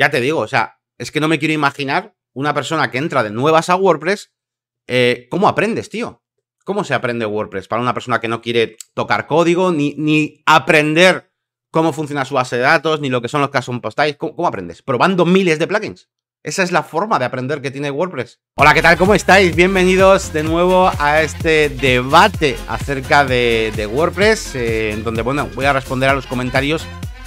Ya te digo, o sea, es que no me quiero imaginar una persona que entra de nuevas a WordPress, eh, ¿cómo aprendes, tío? ¿Cómo se aprende WordPress para una persona que no quiere tocar código ni, ni aprender cómo funciona su base de datos, ni lo que son los casos postáis? ¿Cómo, aprendes? ¿Probando miles de plugins? Esa es la forma de aprender que tiene WordPress. Hola, ¿qué tal? ¿Cómo estáis? Bienvenidos de nuevo a este debate acerca de, WordPress, eh, en donde, bueno, voy a responder a los comentarios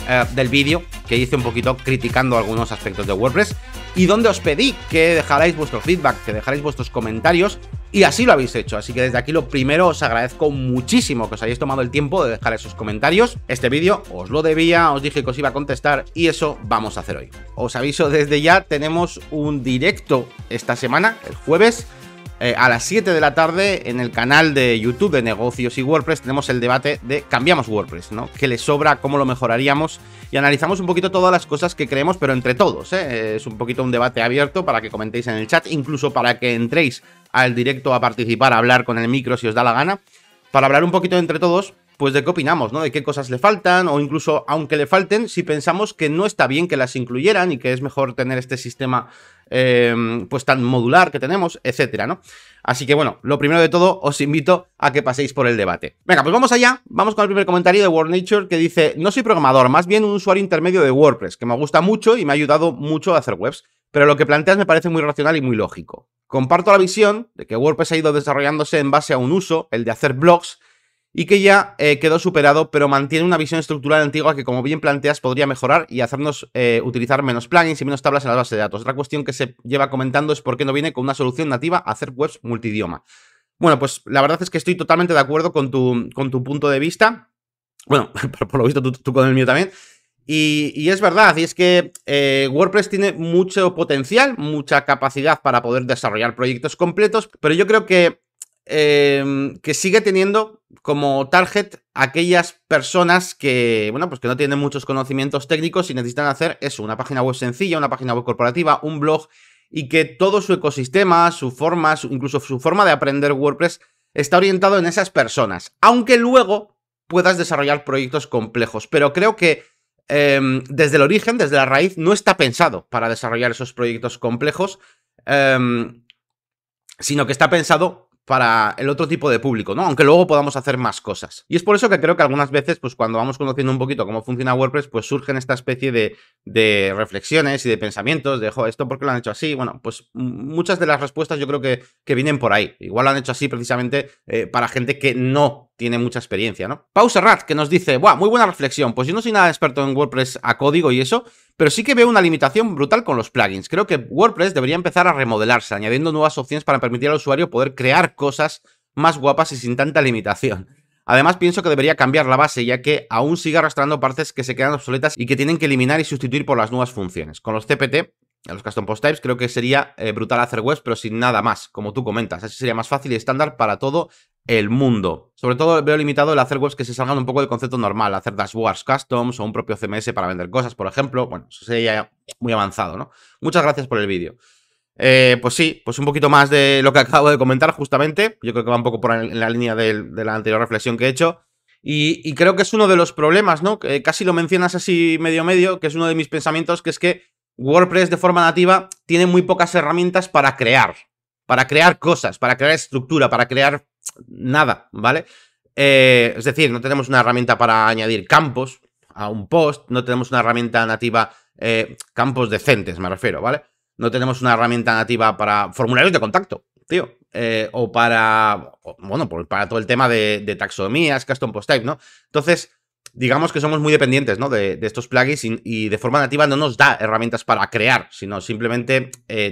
eh, del vídeo que hice un poquito criticando algunos aspectos de WordPress y donde os pedí que dejarais vuestro feedback, que dejarais vuestros comentarios y así lo habéis hecho. Así que desde aquí lo primero os agradezco muchísimo que os hayáis tomado el tiempo de dejar esos comentarios. Este vídeo os lo debía, os dije que os iba a contestar y eso vamos a hacer hoy. Os aviso desde ya, tenemos un directo esta semana, el jueves eh, a las 7 de la tarde en el canal de YouTube de negocios y WordPress tenemos el debate de cambiamos WordPress, ¿no? ¿Qué le sobra? ¿Cómo lo mejoraríamos? Y analizamos un poquito todas las cosas que creemos, pero entre todos. ¿eh? Es un poquito un debate abierto para que comentéis en el chat, incluso para que entréis al directo a participar, a hablar con el micro si os da la gana, para hablar un poquito entre todos. Pues de qué opinamos, ¿no? De qué cosas le faltan, o incluso aunque le falten, si pensamos que no está bien que las incluyeran y que es mejor tener este sistema Em, pues tan modular que tenemos, etcétera, ¿no? Así que bueno, lo primero de todo, os invito a que paséis por el debate. Venga, pues vamos allá, vamos con el primer comentario de World Nature que dice, no soy programador, más bien un usuario intermedio de WordPress, que me gusta mucho y me ha ayudado mucho a hacer webs, pero lo que planteas me parece muy racional y muy lógico. Comparto la visión de que WordPress ha ido desarrollándose en base a un uso, el de hacer blogs, y que ya eh, quedó superado, pero mantiene una visión estructural antigua que, como bien planteas, podría mejorar y hacernos eh, utilizar menos plugins y menos tablas en la base de datos. Otra cuestión que se lleva comentando es por qué no viene con una solución nativa a hacer webs multidioma. Bueno, pues la verdad es que estoy totalmente de acuerdo con tu, con tu punto de vista. Bueno, por lo visto tú, con el mío también. Y, es verdad, y es que eh, WordPress tiene mucho potencial, mucha capacidad para poder desarrollar proyectos completos, pero yo creo que Em, que sigue teniendo como target aquellas personas que, bueno, pues que no tienen muchos conocimientos técnicos y necesitan hacer eso, una página web sencilla, una página web corporativa, un blog y que todo su ecosistema, su forma, incluso su forma de aprender WordPress está orientado en esas personas, aunque luego puedas desarrollar proyectos complejos, pero creo que em, desde el origen, desde la raíz, no está pensado para desarrollar esos proyectos complejos, em, sino que está pensado para el otro tipo de público, ¿no? Aunque luego podamos hacer más cosas. Y es por eso que creo que algunas veces, pues cuando vamos conociendo un poquito cómo funciona WordPress, pues surgen esta especie de, de reflexiones y de pensamientos de, ¿esto por qué lo han hecho así? Bueno, pues muchas de las respuestas yo creo que, que vienen por ahí. Igual lo han hecho así precisamente eh, para gente que no tiene mucha experiencia, ¿no? Pausa Rat, que nos dice, Buah, muy buena reflexión, pues yo no soy nada experto en WordPress a código y eso, pero sí que veo una limitación brutal con los plugins. Creo que WordPress debería empezar a remodelarse, añadiendo nuevas opciones para permitir al usuario poder crear cosas más guapas y sin tanta limitación. Además, pienso que debería cambiar la base, ya que aún sigue arrastrando partes que se quedan obsoletas y que tienen que eliminar y sustituir por las nuevas funciones. Con los CPT, a los custom post types, creo que sería eh, brutal hacer webs, pero sin nada más, como tú comentas. Así sería más fácil y estándar para todo el mundo. Sobre todo veo limitado el hacer webs que se salgan un poco del concepto normal, hacer dashboards customs o un propio CMS para vender cosas, por ejemplo. Bueno, eso sería muy avanzado, ¿no? Muchas gracias por el vídeo. Eh, pues sí, pues un poquito más de lo que acabo de comentar justamente. Yo creo que va un poco por en la línea de, la anterior reflexión que he hecho. Y, creo que es uno de los problemas, ¿no? Que casi lo mencionas así medio medio, que es uno de mis pensamientos, que es que WordPress de forma nativa tiene muy pocas herramientas para crear, para crear cosas, para crear estructura, para crear nada, ¿vale? Eh, es decir, no tenemos una herramienta para añadir campos a un post, no tenemos una herramienta nativa, eh, campos decentes, me refiero, ¿vale? No tenemos una herramienta nativa para formularios de contacto, tío. Eh, o para, bueno, pues para todo el tema de, taxonomías, custom post type, ¿no? Entonces, digamos que somos muy dependientes, ¿no? De, estos plugins y, y, de forma nativa no nos da herramientas para crear, sino simplemente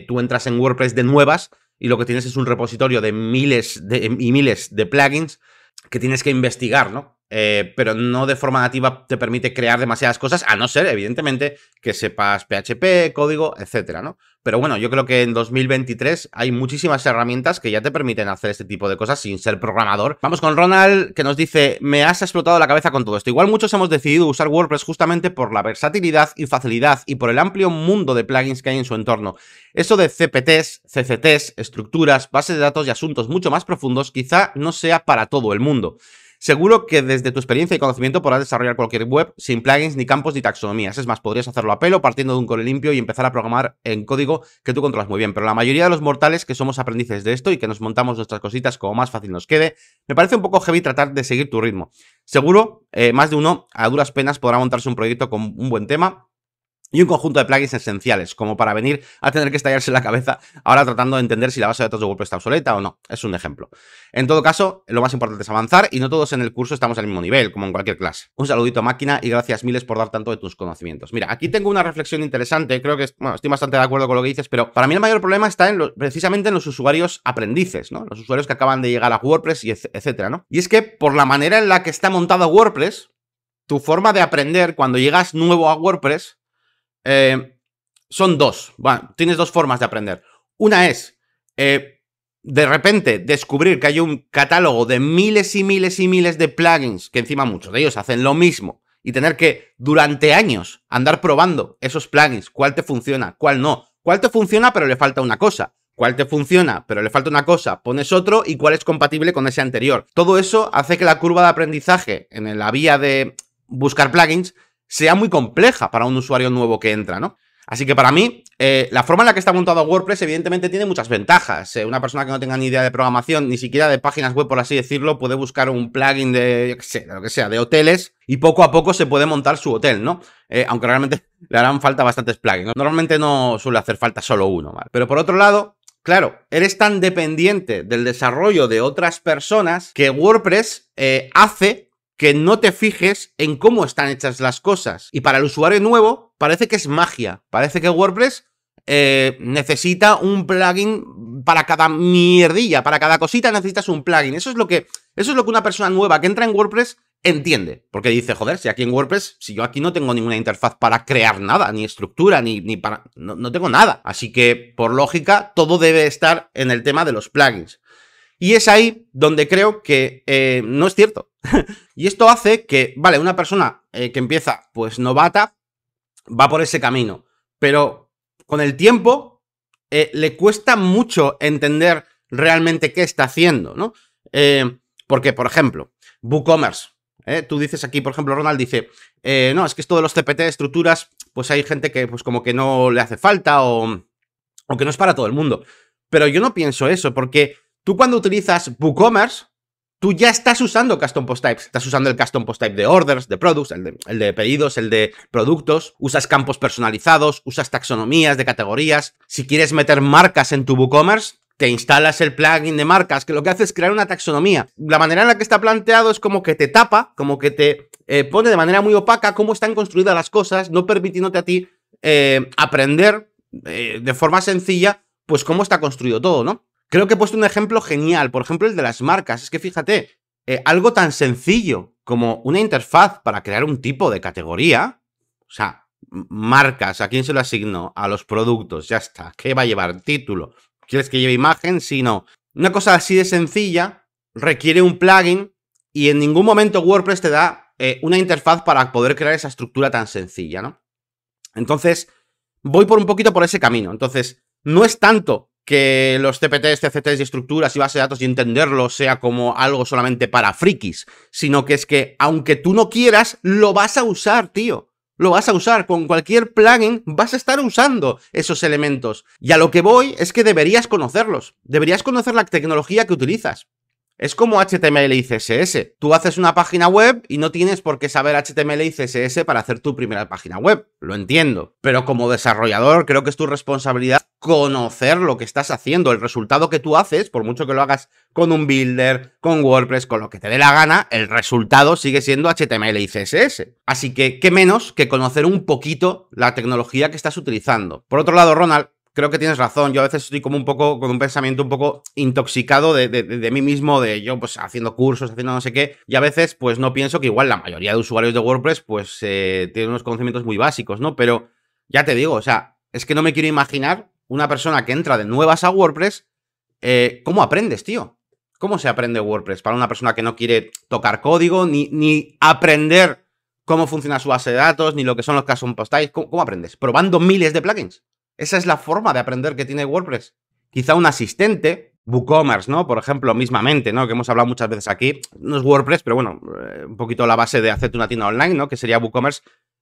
tú entras en WordPress de nuevas y lo que tienes es un repositorio de miles y miles de plugins que tienes que investigar, ¿no? Eh, pero no de forma nativa te permite crear demasiadas cosas, a no ser, evidentemente, que sepas PHP, código, etcétera, ¿no? Pero bueno, yo creo que en 2023 hay muchísimas herramientas que ya te permiten hacer este tipo de cosas sin ser programador. Vamos con Ronald, que nos dice, me has explotado la cabeza con todo esto. Igual muchos hemos decidido usar WordPress justamente por la versatilidad y facilidad y por el amplio mundo de plugins que hay en su entorno. Eso de CPTs, CCTs, estructuras, bases de datos y asuntos mucho más profundos quizá no sea para todo el mundo. Seguro que desde tu experiencia y conocimiento podrás desarrollar cualquier web sin plugins, ni campos, ni taxonomías. Es más, podrías hacerlo a pelo, partiendo de un cole limpio y empezar a programar en código que tú controlas muy bien. Pero la mayoría de los mortales que somos aprendices de esto y que nos montamos nuestras cositas como más fácil nos quede, me parece un poco heavy tratar de seguir tu ritmo. Seguro, eh, más de uno a duras penas podrá montarse un proyecto con un buen tema y un conjunto de plugins esenciales, como para venir a tener que estallarse la cabeza ahora tratando de entender si la base de datos de WordPress está obsoleta o no. Es un ejemplo. En todo caso, lo más importante es avanzar y no todos en el curso estamos al mismo nivel, como en cualquier clase. Un saludito máquina y gracias miles por dar tanto de tus conocimientos. Mira, aquí tengo una reflexión interesante, creo que bueno, estoy bastante de acuerdo con lo que dices, pero para mí el mayor problema está en precisamente en los usuarios aprendices, ¿no? Los usuarios que acaban de llegar a WordPress y etcétera, ¿no? Y es que por la manera en la que está montado WordPress, tu forma de aprender cuando llegas nuevo a WordPress eh, son dos. Bueno, tienes dos formas de aprender. Una es, eh, de repente, descubrir que hay un catálogo de miles y miles y miles de plugins, que encima muchos de ellos hacen lo mismo, y tener que, durante años, andar probando esos plugins, cuál te funciona, cuál no, cuál te funciona pero le falta una cosa, cuál te funciona, pero le falta una cosa, pones otro y cuál es compatible con ese anterior. Todo eso hace que la curva de aprendizaje en la vía de buscar plugins sea muy compleja para un usuario nuevo que entra, ¿no? Así que para mí, eh, la forma en la que está montado WordPress evidentemente tiene muchas ventajas. Eh, una persona que no tenga ni idea de programación, ni siquiera de páginas web, por así decirlo, puede buscar un plugin de, qué sé, lo que sea, de hoteles y poco a poco se puede montar su hotel, ¿no? Eh, aunque realmente le harán falta bastantes plugins. Normalmente no suele hacer falta solo uno, ¿vale? Pero por otro lado, Claro, eres tan dependiente del desarrollo de otras personas que WordPress hace que no te fijes en cómo están hechas las cosas. Y para el usuario nuevo, parece que es magia. Parece que WordPress eh, necesita un plugin para cada mierdilla, para cada cosita necesitas un plugin. Eso es lo que, eso es lo que una persona nueva que entra en WordPress entiende. Porque dice, joder, si aquí en WordPress, si yo aquí no tengo ninguna interfaz para crear nada, ni estructura, ni, ni para... No, tengo nada. Así que, por lógica, todo debe estar en el tema de los plugins. Y es ahí donde creo que eh, no es cierto. y esto hace que, vale, una persona eh, que empieza pues novata va por ese camino, pero con el tiempo eh, le cuesta mucho entender realmente qué está haciendo, ¿no? Eh, porque, por ejemplo, WooCommerce, tú dices aquí, por ejemplo, Ronald dice, no, es que esto de los CPT, estructuras, pues hay gente que pues como que no le hace falta o, o que no es para todo el mundo. Pero yo no pienso eso, porque tú cuando utilizas WooCommerce, tú ya estás usando custom post types. Estás usando el custom post type de orders, de products, el de, pedidos, el de productos. Usas campos personalizados, usas taxonomías de categorías. Si quieres meter marcas en tu WooCommerce, te instalas el plugin de marcas, que lo que hace es crear una taxonomía. La manera en la que está planteado es como que te tapa, como que te eh, pone de manera muy opaca cómo están construidas las cosas, no permitiéndote a ti eh, aprender eh, de forma sencilla, pues cómo está construido todo, ¿no? Creo que he puesto un ejemplo genial, por ejemplo el de las marcas. Es que fíjate, eh, algo tan sencillo como una interfaz para crear un tipo de categoría, o sea, marcas, ¿a quién se lo asignó? A los productos, ya está. ¿Qué va a llevar? Título. ¿Quieres que lleve imagen? Si no. Una cosa así de sencilla requiere un plugin y en ningún momento WordPress te da eh, una interfaz para poder crear esa estructura tan sencilla, ¿no? Entonces, voy por un poquito por ese camino. Entonces, no es tanto que los TPTs, TCTs y estructuras y bases de datos y entenderlo sea como algo solamente para frikis, sino que es que aunque tú no quieras, lo vas a usar, tío. Lo vas a usar con cualquier plugin, vas a estar usando esos elementos. Y a lo que voy es que deberías conocerlos, deberías conocer la tecnología que utilizas. Es como HTML y CSS. Tú haces una página web y no tienes por qué saber HTML y CSS para hacer tu primera página web. Lo entiendo. Pero como desarrollador creo que es tu responsabilidad conocer lo que estás haciendo, el resultado que tú haces, por mucho que lo hagas con un builder, con WordPress, con lo que te dé la gana, el resultado sigue siendo HTML y CSS. Así que, ¿qué menos que conocer un poquito la tecnología que estás utilizando? Por otro lado, Ronald, creo que tienes razón. Yo a veces estoy como un poco con un pensamiento un poco intoxicado de, mí mismo, de yo pues haciendo cursos, haciendo no sé qué. Y a veces pues no pienso que igual la mayoría de usuarios de WordPress pues eh, tienen unos conocimientos muy básicos, ¿no? Pero ya te digo, o sea, es que no me quiero imaginar una persona que entra de nuevas a WordPress, eh, ¿cómo aprendes, tío? ¿Cómo se aprende WordPress para una persona que no quiere tocar código ni, ni aprender cómo funciona su base de datos, ni lo que son los custom post ¿Cómo aprendes? ¿Probando miles de plugins? Esa es la forma de aprender que tiene WordPress. Quizá un asistente, WooCommerce, ¿no? Por ejemplo, mismamente, ¿no? Que hemos hablado muchas veces aquí. No es WordPress, pero bueno, eh, un poquito la base de hacerte una tienda online, ¿no? Que sería WooCommerce,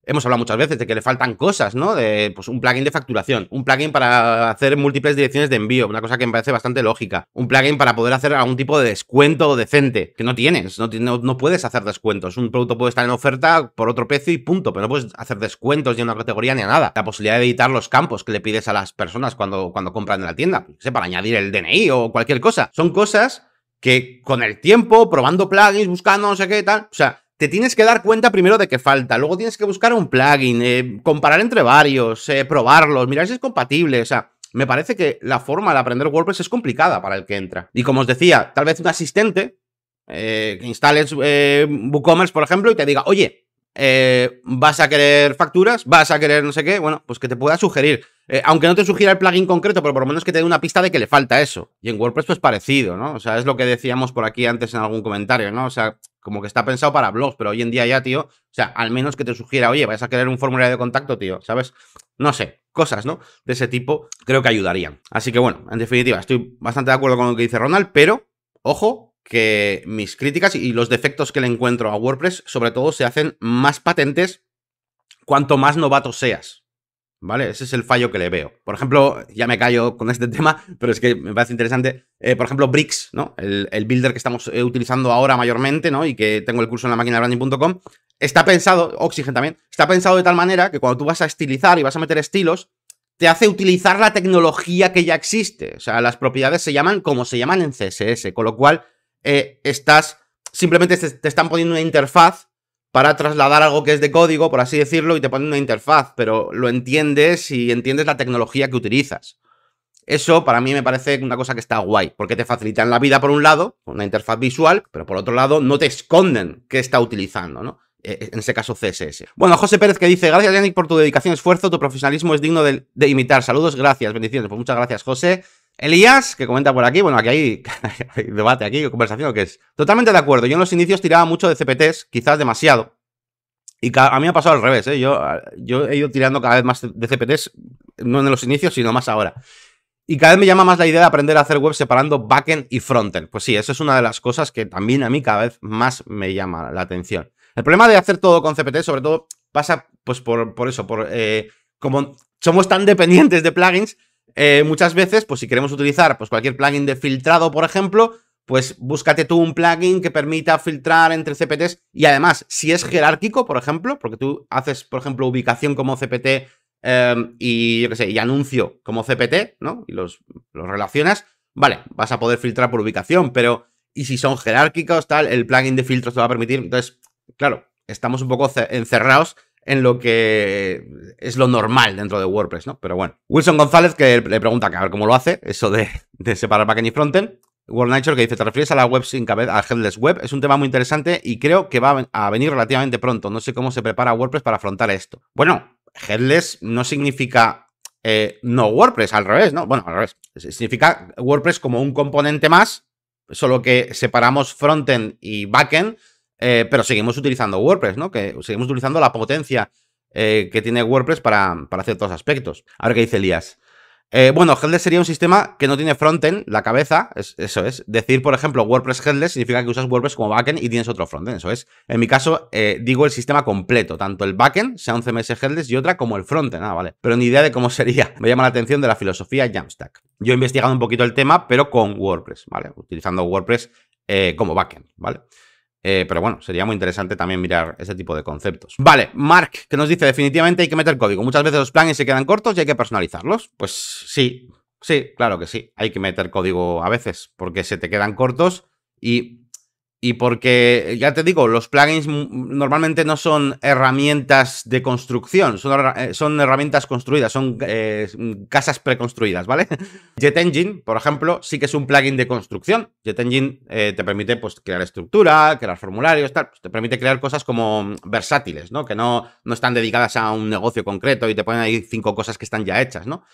hemos hablado muchas veces de que le faltan cosas, ¿no? De pues un plugin de facturación, un plugin para hacer múltiples direcciones de envío, una cosa que me parece bastante lógica, un plugin para poder hacer algún tipo de descuento decente, que no tienes, no, puedes hacer descuentos. Un producto puede estar en oferta por otro precio y punto, pero no puedes hacer descuentos de una categoría ni a nada. La posibilidad de editar los campos que le pides a las personas cuando, cuando compran en la tienda, sé, para añadir el DNI o cualquier cosa. Son cosas que con el tiempo, probando plugins, buscando no sé qué tal, o sea, te tienes que dar cuenta primero de que falta, luego tienes que buscar un plugin, eh, comparar entre varios, eh, probarlos, mirar si es compatible, o sea... Me parece que la forma de aprender WordPress es complicada para el que entra. Y como os decía, tal vez un asistente eh, que instales WooCommerce, por ejemplo, y te diga, oye, eh, vas a querer facturas, vas a querer no sé qué, bueno, pues que te pueda sugerir. Eh, aunque no te sugiera el plugin concreto, pero por lo menos que te dé una pista de que le falta eso. Y en WordPress pues parecido, ¿no? O sea, es lo que decíamos por aquí antes en algún comentario, ¿no? O sea, como que está pensado para blogs, pero hoy en día ya, tío, o sea, al menos que te sugiera, oye, vas a querer un formulario de contacto, tío, ¿sabes? No sé, cosas, ¿no? De ese tipo, creo que ayudarían. Así que bueno, en definitiva, estoy bastante de acuerdo con lo que dice Ronald, pero, ojo, que mis críticas y los defectos que le encuentro a WordPress, sobre todo, se hacen más patentes cuanto más novato seas. ¿Vale? Ese es el fallo que le veo. Por ejemplo, ya me callo con este tema, pero es que me parece interesante. Eh, por ejemplo, Bricks, ¿no? El, builder que estamos eh, utilizando ahora mayormente, ¿no? Y que tengo el curso en la máquina branding.com. Está pensado, Oxygen también, está pensado de tal manera que cuando tú vas a estilizar y vas a meter estilos, te hace utilizar la tecnología que ya existe. O sea, las propiedades se llaman como se llaman en CSS, con lo cual eh, estás, simplemente te están poniendo una interfaz para trasladar algo que es de código, por así decirlo, y te ponen una interfaz, pero lo entiendes y entiendes la tecnología que utilizas. Eso para mí me parece una cosa que está guay, porque te facilitan la vida por un lado, una interfaz visual, pero por otro lado no te esconden qué está utilizando, ¿no? Eh, eh, en ese caso CSS. Bueno, José Pérez que dice, gracias Yannick por tu dedicación, esfuerzo, tu profesionalismo es digno de, de imitar. Saludos, gracias, bendiciones. Pues muchas gracias José. Elías, que comenta por aquí, bueno, aquí hay, debate, aquí hay conversación, que es totalmente de acuerdo. Yo en los inicios tiraba mucho de CPTs, quizás demasiado. Y a mí me ha pasado al revés, ¿eh? yo, yo he ido tirando cada vez más de CPTs, no en los inicios, sino más ahora. Y cada vez me llama más la idea de aprender a hacer web separando backend y frontend. Pues sí, eso es una de las cosas que también a mí cada vez más me llama la atención. El problema de hacer todo con CPT, sobre todo, pasa pues por, eso, por eh, como somos tan dependientes de plugins eh, muchas veces, pues si queremos utilizar pues, cualquier plugin de filtrado, por ejemplo, pues búscate tú un plugin que permita filtrar entre CPTs y además, si es jerárquico, por ejemplo, porque tú haces, por ejemplo, ubicación como CPT em, y, y anuncio como CPT, ¿no? Y los, los relacionas, vale, vas a poder filtrar por ubicación, pero y si son jerárquicos, tal, el plugin de filtros te va a permitir. Entonces, claro, estamos un poco encerrados en lo que es lo normal dentro de WordPress, ¿no? Pero bueno. Wilson González que le pregunta que a ver cómo lo hace, eso de, separar backend y frontend. World Nature que dice, te refieres a la web sin cabeza, al Headless Web. Es un tema muy interesante y creo que va a venir relativamente pronto. No sé cómo se prepara WordPress para afrontar esto. Bueno, Headless no significa eh, no WordPress, al revés, ¿no? Bueno, al revés. Significa WordPress como un componente más, solo que separamos frontend y backend eh, pero seguimos utilizando WordPress, ¿no? Que seguimos utilizando la potencia eh, que tiene WordPress para, para ciertos aspectos. A ver qué dice Elías. Eh, bueno, headless sería un sistema que no tiene frontend, la cabeza, eso es. Decir, por ejemplo, WordPress headless significa que usas WordPress como backend y tienes otro frontend, eso es. En mi caso, digo el sistema completo, tanto el backend, sea un CMS headless y otra como el frontend, ah, vale. Pero ni idea de cómo sería. Me llama la atención de la filosofía Jamstack. Yo he investigado un poquito el tema, pero con WordPress, ¿vale? Utilizando WordPress como backend, ¿vale? vale eh, pero bueno, sería muy interesante también mirar ese tipo de conceptos. Vale, Mark, que nos dice definitivamente hay que meter código. Muchas veces los planes se quedan cortos y hay que personalizarlos. Pues sí, sí, claro que sí. Hay que meter código a veces porque se te quedan cortos y y porque, ya te digo, los plugins normalmente no son herramientas de construcción, son, eh, son herramientas construidas, son eh, mm, casas preconstruidas, ¿vale? JetEngine, por ejemplo, sí que es un plugin de construcción. JetEngine eh, te permite pues, crear estructura, crear formularios, tal, pues, te permite crear cosas como mm, versátiles, ¿no? Que no, no están dedicadas a un negocio concreto y te ponen ahí cinco cosas que están ya hechas, ¿no?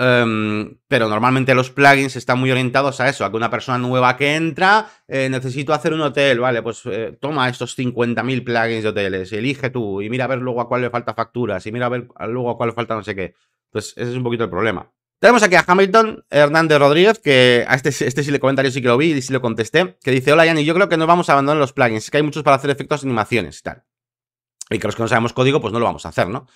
Em, pero normalmente los plugins están muy orientados a eso, a que una persona nueva que entra, eh, necesito hacer un hotel, vale, pues eh, toma estos 50.000 plugins de hoteles, elige tú y mira a ver luego a cuál le falta facturas y mira a ver luego a cuál le falta no sé qué. pues ese es un poquito el problema. Tenemos aquí a Hamilton Hernández Rodríguez, que a este, este sí le comentario sí que lo vi y sí lo contesté, que dice, hola Yanni, yo creo que no vamos a abandonar los plugins, es que hay muchos para hacer efectos animaciones y tal. Y que los que no sabemos código, pues no lo vamos a hacer, ¿no?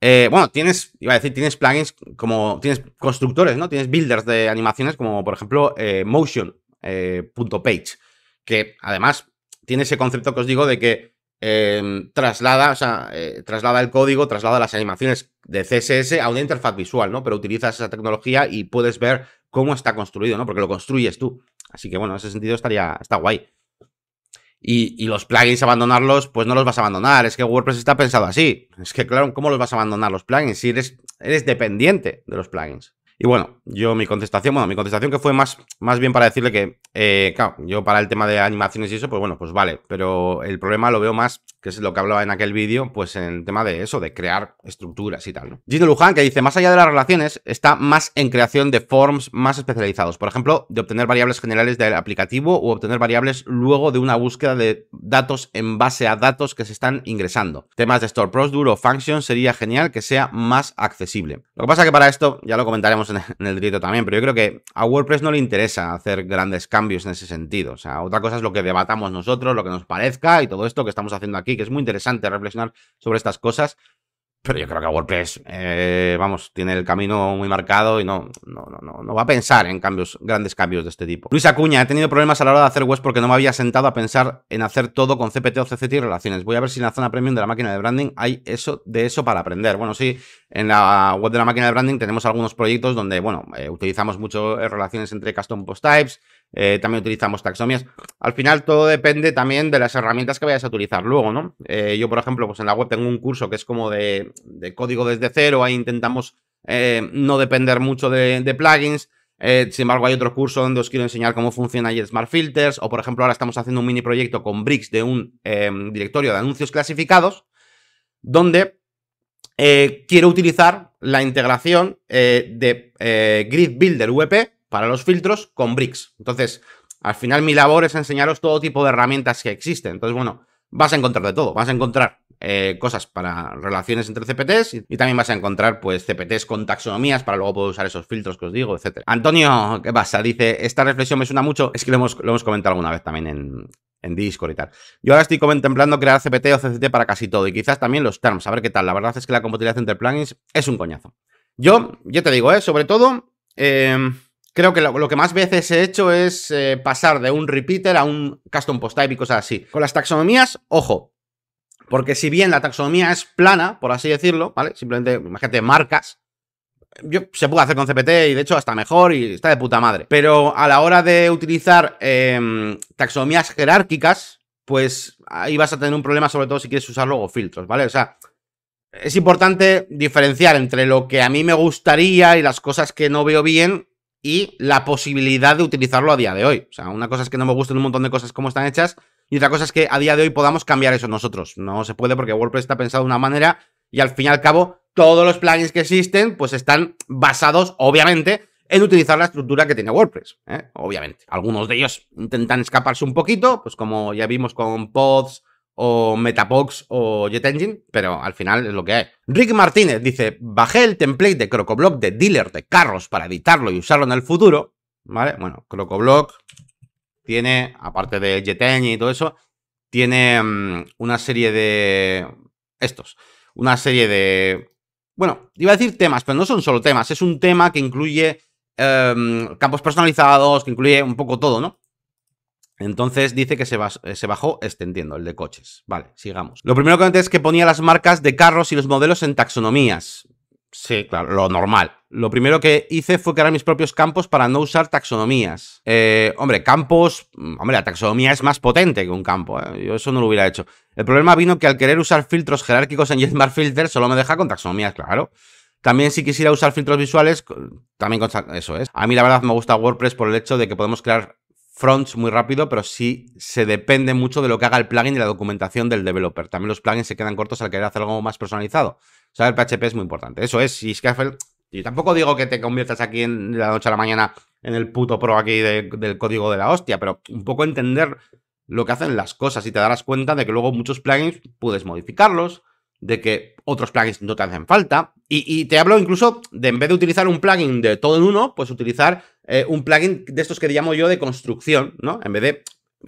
Eh, bueno, tienes, iba a decir, tienes plugins como, tienes constructores, ¿no? Tienes builders de animaciones como, por ejemplo, eh, motion.page, eh, que además tiene ese concepto que os digo de que em, traslada, o sea, traslada el código, traslada las animaciones de CSS a una interfaz visual, ¿no? Pero utilizas esa tecnología y puedes ver cómo está construido, ¿no? Porque lo construyes tú. Así que bueno, en ese sentido estaría, está guay. Y, los plugins abandonarlos, pues no los vas a abandonar. Es que WordPress está pensado así. Es que, claro, ¿cómo los vas a abandonar los plugins? Si eres dependiente de los plugins. Y bueno, yo mi contestación, bueno, mi contestación que fue más, más bien para decirle que, eh, claro, yo para el tema de animaciones y eso, pues bueno, pues vale, pero el problema lo veo más, que es lo que hablaba en aquel vídeo, pues en el tema de eso, de crear estructuras y tal, ¿no? Gino Luján, que dice, más allá de las relaciones, está más en creación de forms más especializados, por ejemplo, de obtener variables generales del aplicativo o obtener variables luego de una búsqueda de datos en base a datos que se están ingresando. Temas de Store Procedure o Function sería genial que sea más accesible. Lo que pasa que para esto, ya lo comentaremos en el directo también, pero yo creo que a WordPress no le interesa hacer grandes cambios en ese sentido. O sea, otra cosa es lo que debatamos nosotros, lo que nos parezca y todo esto que estamos haciendo aquí, que es muy interesante reflexionar sobre estas cosas, pero yo creo que WordPress, eh, vamos, tiene el camino muy marcado y no, no, no, no va a pensar en cambios, grandes cambios de este tipo. Luis Acuña, he tenido problemas a la hora de hacer webs porque no me había sentado a pensar en hacer todo con CPT o CCT y relaciones. Voy a ver si en la zona premium de la máquina de branding hay eso de eso para aprender. Bueno, sí, en la web de la máquina de branding tenemos algunos proyectos donde, bueno, eh, utilizamos mucho eh, relaciones entre custom post types, eh, también utilizamos taxonomías. Al final todo depende también de las herramientas que vayas a utilizar luego, ¿no? Eh, yo, por ejemplo, pues en la web tengo un curso que es como de, código desde cero, ahí intentamos eh, no depender mucho de, plugins. sin embargo, hay otro curso donde os quiero enseñar cómo funciona y Smart Filters, o por ejemplo, ahora estamos haciendo un mini proyecto con Bricks de un directorio de anuncios clasificados, donde quiero utilizar la integración de Grid Builder VP para los filtros con bricks. Entonces, al final mi labor es enseñaros todo tipo de herramientas que existen. Entonces, bueno, vas a encontrar de todo. Vas a encontrar eh, cosas para relaciones entre CPTs y, también vas a encontrar pues CPTs con taxonomías para luego poder usar esos filtros que os digo, etc. Antonio, ¿qué pasa? Dice, esta reflexión me suena mucho. Es que lo hemos, comentado alguna vez también en, en Discord y tal. Yo ahora estoy contemplando crear CPT o CCT para casi todo y quizás también los terms, a ver qué tal. La verdad es que la compatibilidad entre plugins es un coñazo. Yo, yo te digo, ¿eh? sobre todo... Em, Creo que lo, que más veces he hecho es eh, pasar de un repeater a un custom post type y cosas así. Con las taxonomías, ojo. Porque si bien la taxonomía es plana, por así decirlo, ¿vale? Simplemente, imagínate, marcas. Yo, se puede hacer con CPT y de hecho hasta mejor y está de puta madre. Pero a la hora de utilizar em, taxonomías jerárquicas, pues ahí vas a tener un problema, sobre todo si quieres usar luego filtros, ¿vale? O sea, es importante diferenciar entre lo que a mí me gustaría y las cosas que no veo bien y la posibilidad de utilizarlo a día de hoy. O sea, una cosa es que no me gusten un montón de cosas como están hechas y otra cosa es que a día de hoy podamos cambiar eso nosotros. No se puede porque WordPress está pensado de una manera y al fin y al cabo todos los plugins que existen pues están basados obviamente en utilizar la estructura que tiene WordPress, ¿eh? obviamente. Algunos de ellos intentan escaparse un poquito, pues como ya vimos con pods, o Metabox o JetEngine, pero al final es lo que hay. Rick Martínez dice, bajé el template de Crocoblock de dealer de carros para editarlo y usarlo en el futuro, ¿vale? Bueno, Crocoblock tiene, aparte de JetEngine y todo eso, tiene mm, una serie de... estos, una serie de... Bueno, iba a decir temas, pero no son solo temas, es un tema que incluye em, campos personalizados, que incluye un poco todo, ¿no? Entonces dice que se, eh, se, bajó extendiendo el de coches. Vale, sigamos. Lo primero que comenté es que ponía las marcas de carros y los modelos en taxonomías. Sí, claro, lo normal. Lo primero que hice fue crear mis propios campos para no usar taxonomías. Eh, hombre, campos... Mm, hombre, la taxonomía es más potente que un campo. ¿eh? Yo eso no lo hubiera hecho. El problema vino que al querer usar filtros jerárquicos en Jetmar Filter solo me deja con taxonomías, claro. También si quisiera usar filtros visuales, también con eso es. A mí la verdad me gusta WordPress por el hecho de que podemos crear fronts muy rápido, pero sí se depende mucho de lo que haga el plugin y la documentación del developer. También los plugins se quedan cortos al querer hacer algo más personalizado. O sea, el PHP es muy importante. Eso es, y Scaffold, tampoco digo que te conviertas aquí en la noche a la mañana en el puto pro aquí del código de la hostia, pero un poco entender lo que hacen las cosas y te darás cuenta de que luego muchos plugins puedes modificarlos, de que otros plugins no te hacen falta. Y, te hablo incluso de en vez de utilizar un plugin de todo en uno, pues utilizar eh, un plugin de estos que llamo yo de construcción, ¿no? En vez de.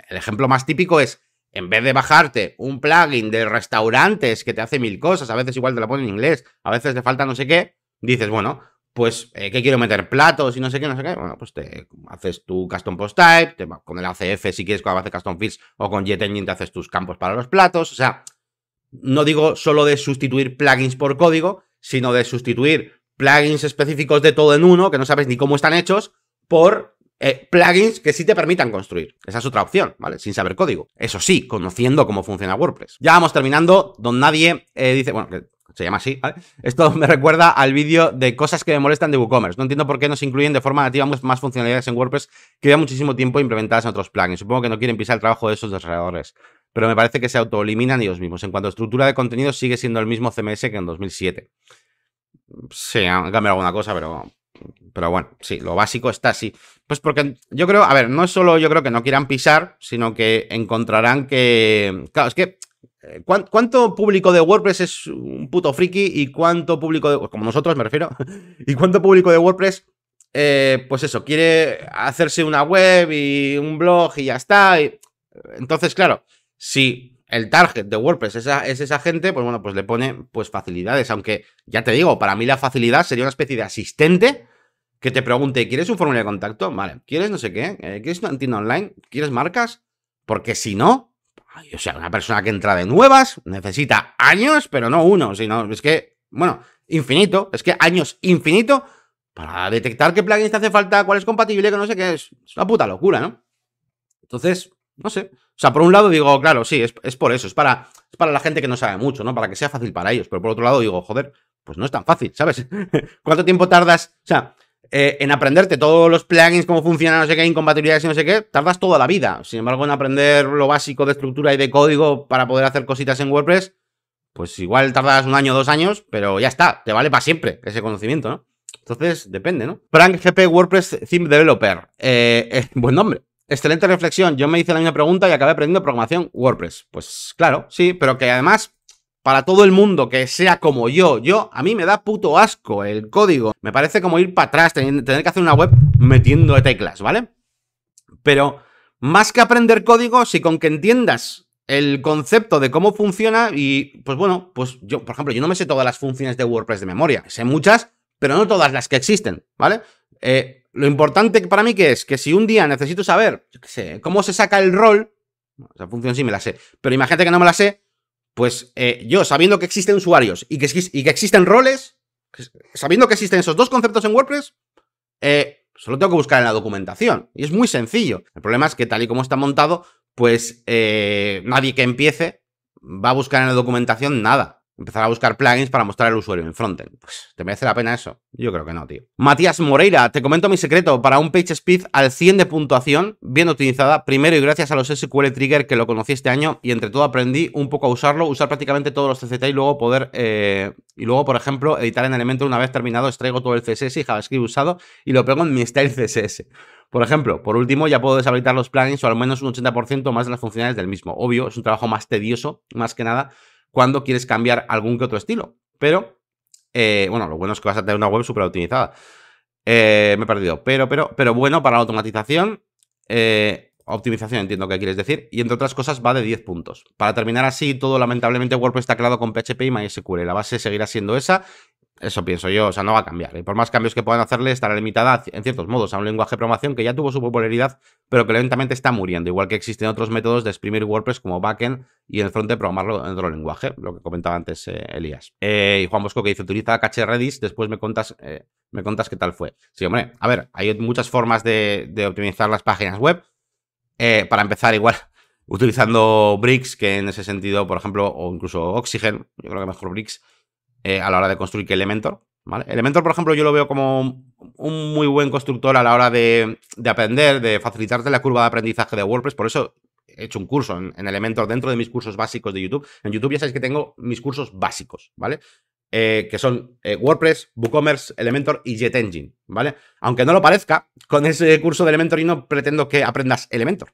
El ejemplo más típico es. En vez de bajarte un plugin de restaurantes que te hace mil cosas, a veces igual te lo ponen en inglés, a veces te falta no sé qué, dices, bueno, pues, que eh, ¿qué quiero meter? Platos y no sé qué, no sé qué. Bueno, pues te haces tu custom post type, te, con el ACF si quieres con la base custom fields o con Jet Engine te haces tus campos para los platos, o sea, no digo solo de sustituir plugins por código, sino de sustituir plugins específicos de todo en uno, que no sabes ni cómo están hechos, por eh, plugins que sí te permitan construir. Esa es otra opción, ¿vale? Sin saber código. Eso sí, conociendo cómo funciona WordPress. Ya vamos terminando, don nadie eh, dice, bueno, que se llama así, ¿vale? Esto me recuerda al vídeo de cosas que me molestan de WooCommerce. No entiendo por qué no se incluyen de forma nativa más funcionalidades en WordPress que llevan muchísimo tiempo implementadas en otros plugins. Supongo que no quieren pisar el trabajo de esos desarrolladores pero me parece que se autoeliminan ellos mismos. En cuanto a estructura de contenido, sigue siendo el mismo CMS que en 2007. Sí, han cambiado alguna cosa, pero, pero bueno, sí, lo básico está así. Pues porque yo creo, a ver, no es solo yo creo que no quieran pisar, sino que encontrarán que... Claro, es que eh, ¿Cuánto público de WordPress es un puto friki y cuánto público de... como nosotros me refiero, y cuánto público de WordPress, eh, pues eso, quiere hacerse una web y un blog y ya está. Entonces, claro, si el target de WordPress es esa, es esa gente, pues bueno, pues le pone pues facilidades. Aunque ya te digo, para mí la facilidad sería una especie de asistente que te pregunte, ¿quieres un formulario de contacto? Vale, ¿quieres no sé qué? Eh, ¿Quieres una tienda online? ¿Quieres marcas? Porque si no, o sea, una persona que entra de nuevas necesita años, pero no uno, sino es que, bueno, infinito, es que años infinito para detectar qué plugin te hace falta, cuál es compatible, que no sé qué es. Es una puta locura, ¿no? Entonces, no sé. O sea, por un lado digo, claro, sí, es, por eso, es para, es para la gente que no sabe mucho, ¿no? Para que sea fácil para ellos. Pero por otro lado digo, joder, pues no es tan fácil, ¿sabes? ¿Cuánto tiempo tardas? O sea, eh, en aprenderte todos los plugins, cómo funcionan, no sé qué, incompatibilidades y no sé qué, tardas toda la vida. Sin embargo, en aprender lo básico de estructura y de código para poder hacer cositas en WordPress, pues igual tardas un año, dos años, pero ya está, te vale para siempre ese conocimiento, ¿no? Entonces, depende, ¿no? Frank GP WordPress Theme Developer. Eh, buen nombre. Excelente reflexión. Yo me hice la misma pregunta y acabé aprendiendo programación WordPress. Pues claro, sí, pero que además para todo el mundo que sea como yo. Yo, a mí me da puto asco el código. Me parece como ir para atrás, tener, que hacer una web metiendo teclas, ¿vale? Pero más que aprender código, si con que entiendas el concepto de cómo funciona y, pues bueno, pues yo, por ejemplo, yo no me sé todas las funciones de WordPress de memoria. Sé muchas, pero no todas las que existen, ¿vale? Eh, lo importante para mí que es que si un día necesito saber, cómo se saca el rol, esa función sí me la sé, pero imagínate que no me la sé, pues eh, yo sabiendo que existen usuarios y que, que, existen roles, sabiendo que existen esos dos conceptos en WordPress, eh, solo tengo que buscar en la documentación. Y es muy sencillo. El problema es que tal y como está montado, pues eh, nadie que empiece va a buscar en la documentación nada empezar a buscar plugins para mostrar al usuario en frontend. Pues, ¿te merece la pena eso? Yo creo que no, tío. Matías Moreira, te comento mi secreto para un page speed al 100 de puntuación, bien utilizada, primero y gracias a los SQL Trigger que lo conocí este año y entre todo aprendí un poco a usarlo, usar prácticamente todos los CCT y luego poder, eh, y luego, por ejemplo, editar en elemento una vez terminado, extraigo todo el CSS y JavaScript usado y lo pego en mi style CSS. Por ejemplo, por último, ya puedo deshabilitar los plugins o al menos un 80% más de las funcionalidades del mismo. Obvio, es un trabajo más tedioso, más que nada, cuando quieres cambiar algún que otro estilo. Pero, eh, bueno, lo bueno es que vas a tener una web súper optimizada. Eh, me he perdido. Pero, pero, pero bueno, para la automatización, eh, optimización entiendo qué quieres decir, y entre otras cosas va de 10 puntos. Para terminar así, todo lamentablemente WordPress está creado con PHP y MySQL. La base seguirá siendo esa eso pienso yo, o sea, no va a cambiar. Y por más cambios que puedan hacerle, estará limitada, en ciertos modos, a un lenguaje de programación que ya tuvo su popularidad, pero que lentamente está muriendo, igual que existen otros métodos de exprimir WordPress como backend y en el de programarlo en otro lenguaje, lo que comentaba antes eh, Elías. Eh, y Juan Bosco que dice, utiliza caché Redis, después me contas, eh, me qué tal fue. Sí, hombre, a ver, hay muchas formas de, de optimizar las páginas web. para empezar, igual utilizando Bricks, que en ese sentido, por ejemplo, o incluso Oxygen, yo creo que mejor Bricks, eh, a la hora de construir que Elementor. ¿vale? Elementor, por ejemplo, yo lo veo como un muy buen constructor a la hora de, aprender, de facilitarte la curva de aprendizaje de WordPress. Por eso he hecho un curso en, Elementor dentro de mis cursos básicos de YouTube. En YouTube ya sabéis que tengo mis cursos básicos, ¿vale? Eh, que son eh, WordPress, WooCommerce, Elementor y JetEngine, ¿vale? Aunque no lo parezca, con ese curso de Elementor y no pretendo que aprendas Elementor.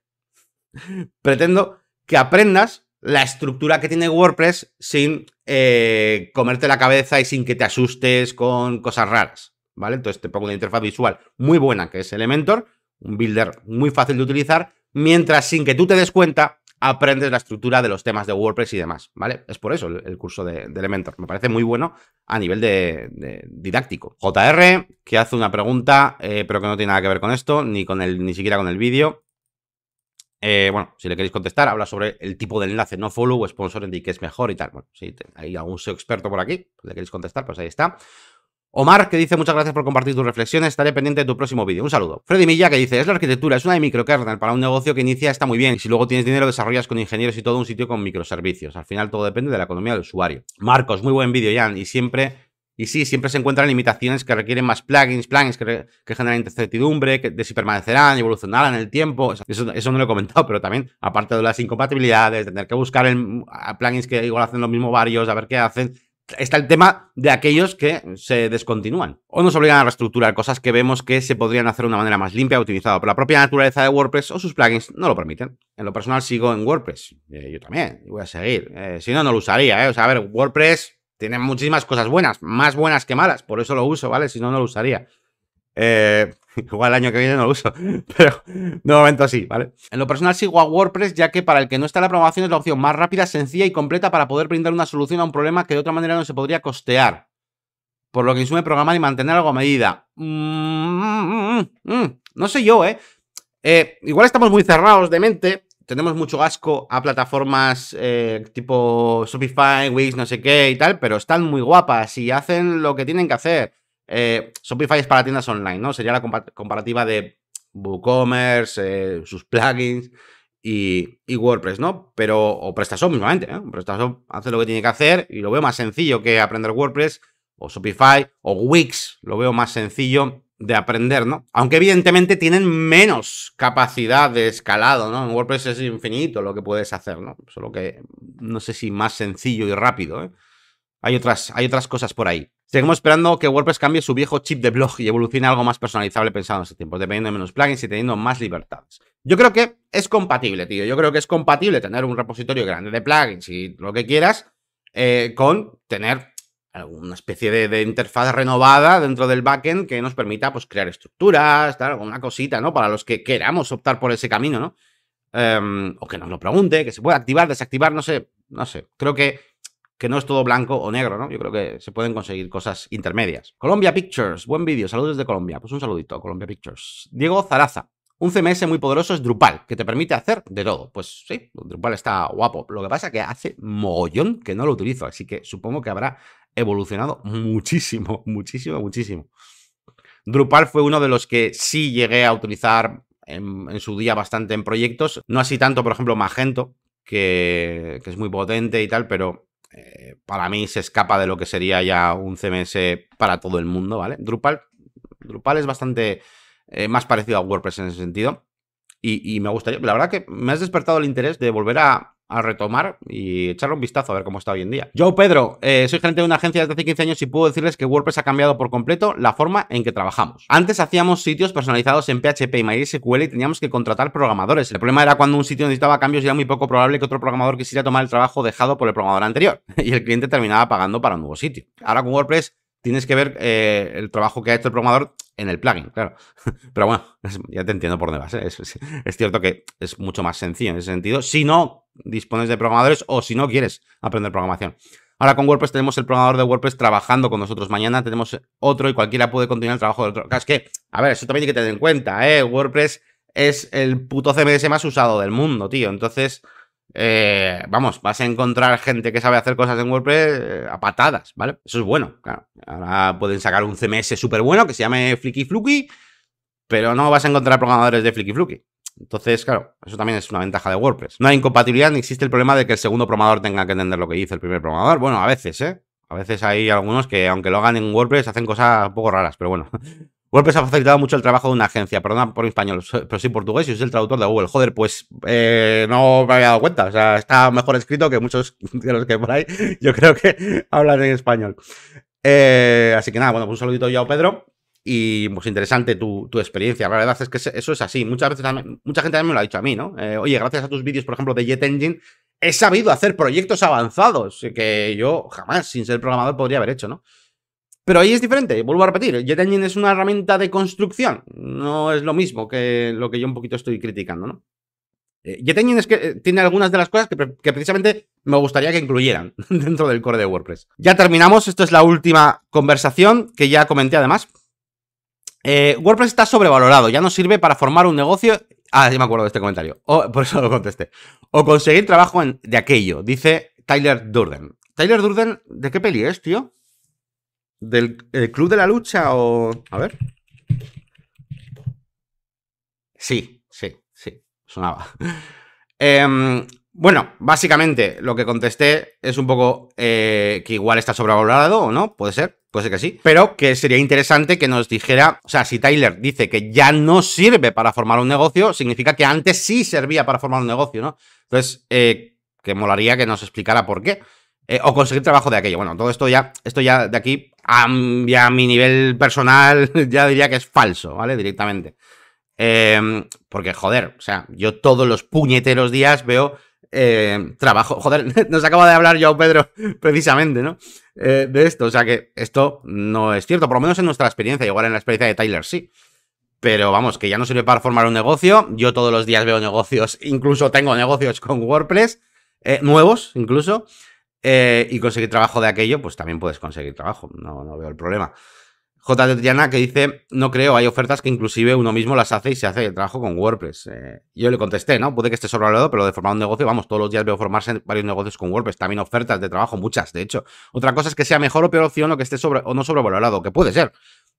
pretendo que aprendas la estructura que tiene WordPress sin eh, comerte la cabeza y sin que te asustes con cosas raras, ¿vale? Entonces te pongo una interfaz visual muy buena que es Elementor, un builder muy fácil de utilizar, mientras sin que tú te des cuenta aprendes la estructura de los temas de WordPress y demás, ¿vale? Es por eso el, curso de, Elementor. Me parece muy bueno a nivel de, didáctico. JR, que hace una pregunta, eh, pero que no tiene nada que ver con esto, ni, con el, ni siquiera con el vídeo. Eh, bueno, si le queréis contestar, habla sobre el tipo de enlace no follow o sponsor, y qué es mejor y tal. Bueno, si hay algún SEO experto por aquí, pues le queréis contestar, pues ahí está. Omar, que dice muchas gracias por compartir tus reflexiones, estaré pendiente de tu próximo vídeo. Un saludo. Freddy Milla, que dice, es la arquitectura, es una de microkernel para un negocio que inicia, está muy bien. Y si luego tienes dinero, desarrollas con ingenieros y todo un sitio con microservicios. Al final todo depende de la economía del usuario. Marcos, muy buen vídeo, Jan, y siempre y sí, siempre se encuentran limitaciones que requieren más plugins, plugins que, generan incertidumbre, que de si permanecerán, evolucionarán en el tiempo. Eso, eso, no lo he comentado, pero también, aparte de las incompatibilidades, tener que buscar en plugins que igual hacen lo mismo varios, a ver qué hacen. Está el tema de aquellos que se descontinúan o nos obligan a reestructurar cosas que vemos que se podrían hacer de una manera más limpia, optimizada, por la propia naturaleza de WordPress o sus plugins no lo permiten. En lo personal sigo en WordPress, eh, yo también, voy a seguir. Eh, si no, no lo usaría. Eh. O sea, a ver, WordPress tiene muchísimas cosas buenas, más buenas que malas, por eso lo uso, ¿vale? Si no, no lo usaría. Eh, igual el año que viene no lo uso, pero de momento sí, ¿vale? En lo personal sigo a WordPress, ya que para el que no está la programación es la opción más rápida, sencilla y completa para poder brindar una solución a un problema que de otra manera no se podría costear. Por lo que insume programar y mantener algo a medida. Mm, mm, mm, no sé yo, ¿eh? ¿eh? Igual estamos muy cerrados de mente, tenemos mucho asco a plataformas eh, tipo Shopify, Wix, no sé qué y tal, pero están muy guapas y hacen lo que tienen que hacer. Eh, Shopify es para tiendas online, ¿no? Sería la comparativa de WooCommerce, eh, sus plugins y, y, WordPress, ¿no? Pero, o PrestaShop mismamente, ¿no? PrestaShop hace lo que tiene que hacer y lo veo más sencillo que aprender WordPress o Shopify o Wix, lo veo más sencillo de aprender, ¿no? Aunque evidentemente tienen menos capacidad de escalado, ¿no? En WordPress es infinito lo que puedes hacer, ¿no? Solo que mm, no sé si más sencillo y rápido, ¿eh? Hay otras, hay otras cosas por ahí. Seguimos esperando que WordPress cambie su viejo chip de blog y evolucione algo más personalizable pensado en ese tiempo, dependiendo de menos plugins y teniendo más libertades. Yo creo que es compatible, tío. Yo creo que es compatible tener un repositorio grande de plugins y lo que quieras eh, con tener una especie de, interfaz renovada dentro del backend que nos permita pues, crear estructuras, tal, alguna cosita, ¿no? Para los que queramos optar por ese camino, ¿no? Em, o que nos lo pregunte, que se pueda activar, desactivar, no sé, no sé. Creo que, que no es todo blanco o negro, ¿no? Yo creo que se pueden conseguir cosas intermedias. Colombia Pictures, buen vídeo, saludos desde Colombia. Pues un saludito, Colombia Pictures. Diego Zaraza. Un CMS muy poderoso es Drupal, que te permite hacer de todo. Pues sí, Drupal está guapo. Lo que pasa es que hace mogollón que no lo utilizo, así que supongo que habrá evolucionado muchísimo, muchísimo, muchísimo. Drupal fue uno de los que sí llegué a utilizar en, su día bastante en proyectos. No así tanto, por ejemplo, Magento, que, es muy potente y tal, pero eh, para mí se escapa de lo que sería ya un CMS para todo el mundo, ¿vale? Drupal, Drupal es bastante eh, más parecido a WordPress en ese sentido. Y, y, me gustaría, la verdad que me has despertado el interés de volver a, a retomar y echarle un vistazo a ver cómo está hoy en día. Yo, Pedro, eh, soy gerente de una agencia desde hace 15 años y puedo decirles que WordPress ha cambiado por completo la forma en que trabajamos. Antes hacíamos sitios personalizados en PHP y MySQL y teníamos que contratar programadores. El problema era cuando un sitio necesitaba cambios y era muy poco probable que otro programador quisiera tomar el trabajo dejado por el programador anterior y el cliente terminaba pagando para un nuevo sitio. Ahora con WordPress tienes que ver eh, el trabajo que ha hecho el programador en el plugin, claro. Pero bueno, ya te entiendo por dónde vas. ¿eh? es cierto que es mucho más sencillo en ese sentido. Si no dispones de programadores o si no quieres aprender programación. Ahora con WordPress tenemos el programador de WordPress trabajando con nosotros. Mañana tenemos otro y cualquiera puede continuar el trabajo del otro. Es que, a ver, eso también hay que tener en cuenta, ¿eh? WordPress es el puto CMS más usado del mundo, tío. Entonces, eh, vamos, vas a encontrar gente que sabe hacer cosas en WordPress eh, a patadas, ¿vale? Eso es bueno, claro. Ahora pueden sacar un CMS súper bueno que se llame Flicky Fluky, pero no vas a encontrar programadores de Flicky Fluky. Entonces, claro, eso también es una ventaja de WordPress. No hay incompatibilidad ni existe el problema de que el segundo programador tenga que entender lo que dice el primer programador. Bueno, a veces, ¿eh? A veces hay algunos que, aunque lo hagan en WordPress, hacen cosas un poco raras, pero bueno. WordPress ha facilitado mucho el trabajo de una agencia. Perdona por mi español, pero soy portugués y soy el traductor de Google. Joder, pues eh, no me había dado cuenta. O sea, está mejor escrito que muchos de los que por ahí yo creo que hablan en español. Eh, así que nada, bueno, pues un saludito ya a Pedro. Y pues interesante tu, experiencia. La verdad es que eso es así. Muchas veces mucha gente también me lo ha dicho a mí, ¿no? Eh, oye, gracias a tus vídeos, por ejemplo, de Jet Engine, he sabido hacer proyectos avanzados que yo jamás, sin ser programador, podría haber hecho, ¿no? Pero ahí es diferente, vuelvo a repetir, Jet Engine es una herramienta de construcción, no es lo mismo que lo que yo un poquito estoy criticando, ¿no? Eh, Jet Engine es que eh, tiene algunas de las cosas que, precisamente me gustaría que incluyeran dentro del core de WordPress. Ya terminamos, esto es la última conversación que ya comenté además, eh, WordPress está sobrevalorado, ya no sirve para formar un negocio. Ah, sí me acuerdo de este comentario. por eso lo contesté. O conseguir trabajo en, de aquello, dice Tyler Durden. Tyler Durden, ¿de qué peli es, tío? ¿Del Club de la Lucha o...? A ver. Sí, sí, sí, sonaba. eh, bueno, básicamente lo que contesté es un poco eh, que igual está sobrevalorado o no, puede ser, puede ser que sí, pero que sería interesante que nos dijera, o sea, si Tyler dice que ya no sirve para formar un negocio, significa que antes sí servía para formar un negocio, ¿no? Entonces, eh, que molaría que nos explicara por qué. Eh, o conseguir trabajo de aquello. Bueno, todo esto ya, esto ya de aquí ya a mi nivel personal ya diría que es falso, ¿vale? Directamente. Em, porque, joder, o sea, yo todos los puñeteros días veo eh, trabajo. Joder, nos acaba de hablar yo Pedro precisamente, ¿no? Eh, de esto. O sea que esto no es cierto, por lo menos en nuestra experiencia, igual en la experiencia de Tyler sí. Pero vamos, que ya no sirve para formar un negocio. Yo todos los días veo negocios, incluso tengo negocios con WordPress, eh, nuevos incluso. y conseguir trabajo de aquello, pues también puedes conseguir trabajo. No, no veo el problema. J. Tatiana que dice, no creo, hay ofertas que inclusive uno mismo las hace y se hace el trabajo con WordPress. Eh, yo le contesté, ¿no? Puede que esté sobrevalorado, pero de formar un negocio, vamos, todos los días veo formarse varios negocios con WordPress, también ofertas de trabajo, muchas, de hecho. Otra cosa es que sea mejor o peor opción o que esté sobre o no sobrevalorado, que puede ser.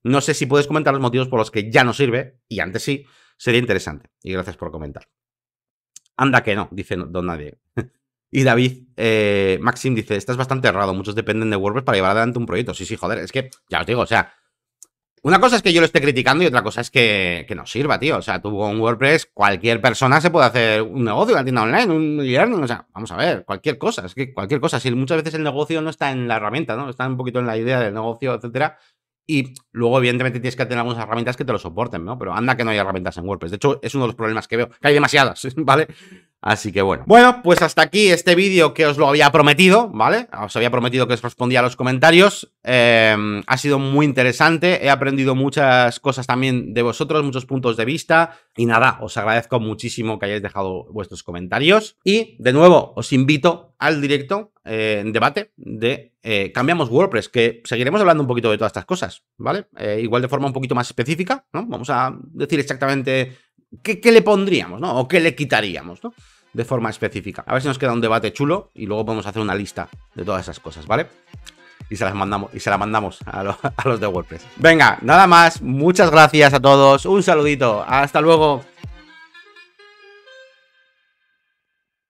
No sé si puedes comentar los motivos por los que ya no sirve, y antes sí, sería interesante. Y gracias por comentar. Anda que no, dice Don Nadie. Y David, eh, Maxim dice, estás bastante errado, muchos dependen de WordPress para llevar adelante un proyecto. Sí, sí, joder, es que, ya os digo, o sea, una cosa es que yo lo esté criticando y otra cosa es que, que nos sirva, tío. O sea, tú con WordPress, cualquier persona se puede hacer un negocio, una tienda online, un learning, o sea, vamos a ver, cualquier cosa, es que cualquier cosa. Si muchas veces el negocio no está en la herramienta, ¿no? Está un poquito en la idea del negocio, etcétera. Y luego, evidentemente, tienes que tener algunas herramientas que te lo soporten, ¿no? Pero anda que no hay herramientas en WordPress. De hecho, es uno de los problemas que veo, que hay demasiadas, ¿vale? Así que bueno. Bueno, pues hasta aquí este vídeo que os lo había prometido, ¿vale? Os había prometido que os respondía a los comentarios. Em, ha sido muy interesante, he aprendido muchas cosas también de vosotros, muchos puntos de vista. Y nada, os agradezco muchísimo que hayáis dejado vuestros comentarios. Y de nuevo, os invito al directo eh, en debate de eh, Cambiamos WordPress, que seguiremos hablando un poquito de todas estas cosas, ¿vale? Eh, igual de forma un poquito más específica, ¿no? Vamos a decir exactamente ¿qué, le pondríamos, ¿no? O qué le quitaríamos, ¿no? De forma específica. A ver si nos queda un debate chulo y luego podemos hacer una lista de todas esas cosas, ¿vale? y se las mandamos y se la mandamos a, a los de WordPress. Venga, nada más. Muchas gracias a todos. Un saludito. Hasta luego.